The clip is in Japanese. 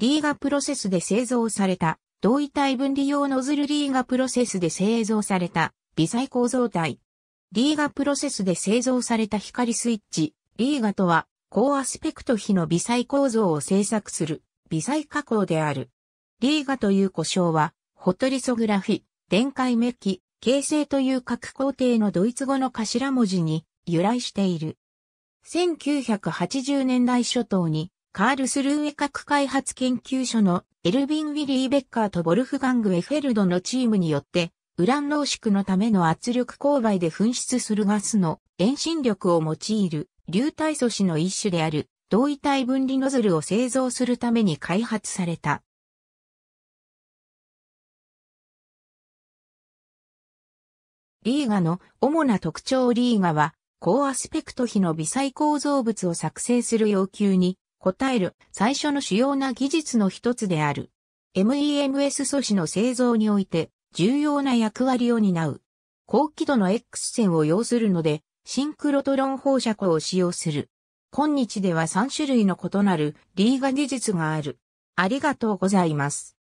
リーガプロセスで製造された、同位体分離用ノズルリーガプロセスで製造された、微細構造体。リーガプロセスで製造された光スイッチ、リーガとは、高アスペクト比の微細構造を製作する、微細加工である。リーガという呼称は、ホトリソグラフィ、電解メッキ、形成という各工程のドイツ語の頭文字に由来している。1980年代初頭にカールスルーエ核開発研究所のエルビン・ウィリー・ベッカーとボルフガング・エフェルドのチームによって、ウラン濃縮のための圧力勾配で噴出するガスの遠心力を用いる流体素子の一種である同位体分離ノズルを製造するために開発された。リーガの主な特徴リーガは、高アスペクト比の微細構造物を作成する要求に答える最初の主要な技術の一つである。MEMS 素子の製造において重要な役割を担う。高輝度の X 線を要するので、シンクロトロン放射光を使用する。今日では3種類の異なるリーガ技術がある。ありがとうございます。